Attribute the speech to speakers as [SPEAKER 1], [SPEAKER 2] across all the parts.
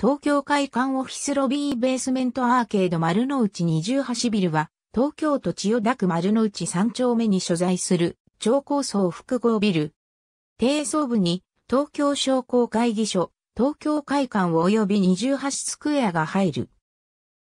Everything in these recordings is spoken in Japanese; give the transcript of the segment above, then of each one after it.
[SPEAKER 1] 東京会館オフィスロビーベースメントアーケード丸の内28ビルは、東京都千代田区丸の内3丁目に所在する、超高層複合ビル。低層部に、東京商工会議所、東京会館及び28スクエアが入る。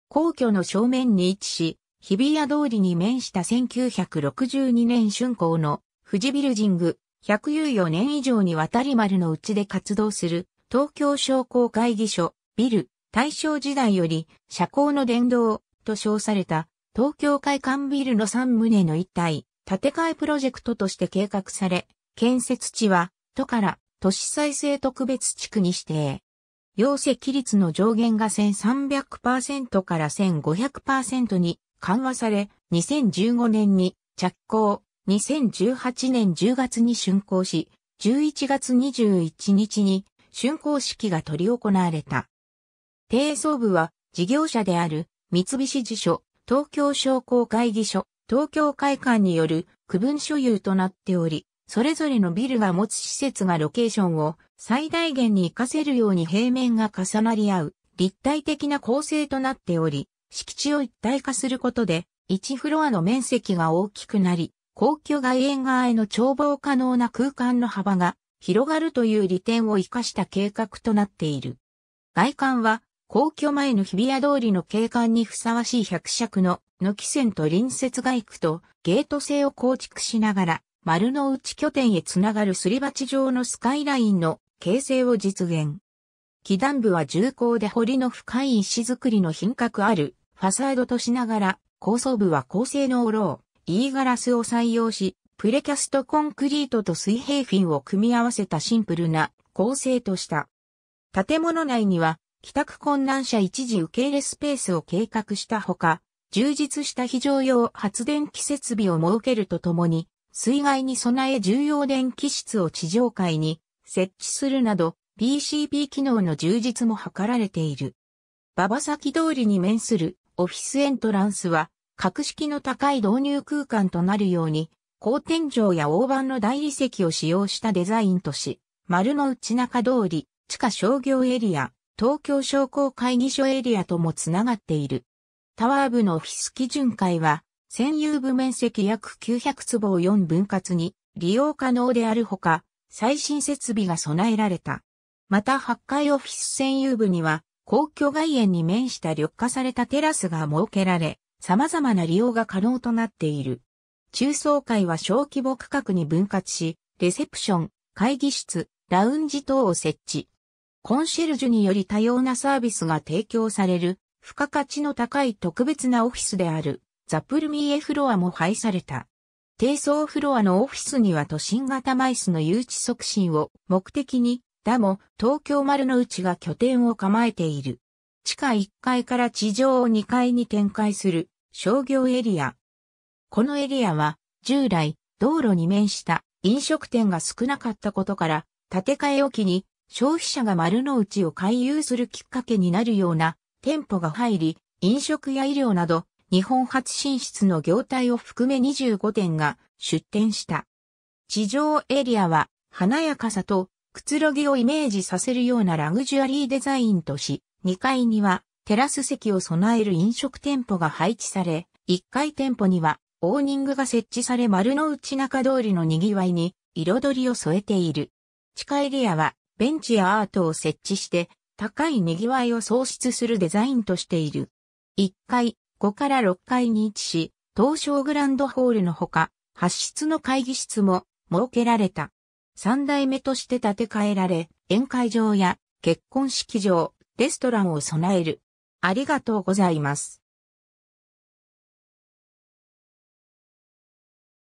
[SPEAKER 1] 皇居の正面に位置し、日比谷通りに面した1962年春光の富士ビルジング、104年以上にわたり丸の内で活動する東京商工会議所、ビル、大正時代より、社交の殿堂、と称された、東京会館ビルの3棟の一体、建て替えプロジェクトとして計画され、建設地は、都から都市再生特別地区に指定。要積率の上限が1300%から1500%に緩和され、2015年に着工、2018年10月に竣工し、11月21日に竣工式が執り行われた。低層部は事業者である三菱地所、東京商工会議所、東京会館による区分所有となっており、それぞれのビルが持つ施設がロケーションを最大限に活かせるように平面が重なり合う立体的な構成となっており、敷地を一体化することで1フロアの面積が大きくなり、皇居外苑側への眺望可能な空間の幅が広がるという利点を生かした計画となっている。外観は皇居前の日比谷通りの景観にふさわしい百尺の軒線と隣接外区とゲート制を構築しながら丸の内拠点へつながるすり鉢状のスカイラインの形成を実現。基段部は重厚で堀の深い石造りの品格あるファサードとしながら、高層部は高性能ロー、E ガラスを採用し、プレキャストコンクリートと水平フィンを組み合わせたシンプルな構成とした。建物内には帰宅困難者一時受け入れスペースを計画したほか、充実した非常用発電機設備を設けるとともに、水害に備え重要電気室を地上階に設置するなど、p c p 機能の充実も図られている。馬場先通りに面するオフィスエントランスは、格式の高い導入空間となるように、高天井や大判の大理石を使用したデザインとし、丸の内中通り、地下商業エリア、東京商工会議所エリアともつながっている。タワー部のオフィス基準会は、専有部面積約900坪を4分割に利用可能であるほか、最新設備が備えられた。また8階オフィス専有部には、公共外苑に面した緑化されたテラスが設けられ、様々な利用が可能となっている。中層階は小規模区画に分割し、レセプション、会議室、ラウンジ等を設置。コンシェルジュにより多様なサービスが提供される、付加価値の高い特別なオフィスである、ザプルミーエフロアも配された。低層フロアのオフィスには都心型マイスの誘致促進を目的に、ダも東京丸の内が拠点を構えている。地下1階から地上を2階に展開する商業エリア、このエリアは従来道路に面した飲食店が少なかったことから、建て替えを機に消費者が丸の内を回遊するきっかけになるような店舗が入り、飲食や医療など日本初進出の業態を含め25店が出店した。地上エリアは華やかさとくつろぎをイメージさせるようなラグジュアリーデザインとし、2階にはテラス席を備える飲食店舗が配置され、1階店舗にはオーニングが設置され丸の内中通りの賑わいに彩りを添えている。地下エリアはベンチやアートを設置して高い賑わいを創出するデザインとしている。1階、5から6階に位置し、東証グランドホールのほか、発室の会議室も設けられた。3代目として建て替えられ、宴会場や結婚式場、レストランを備える。ありがとうございます。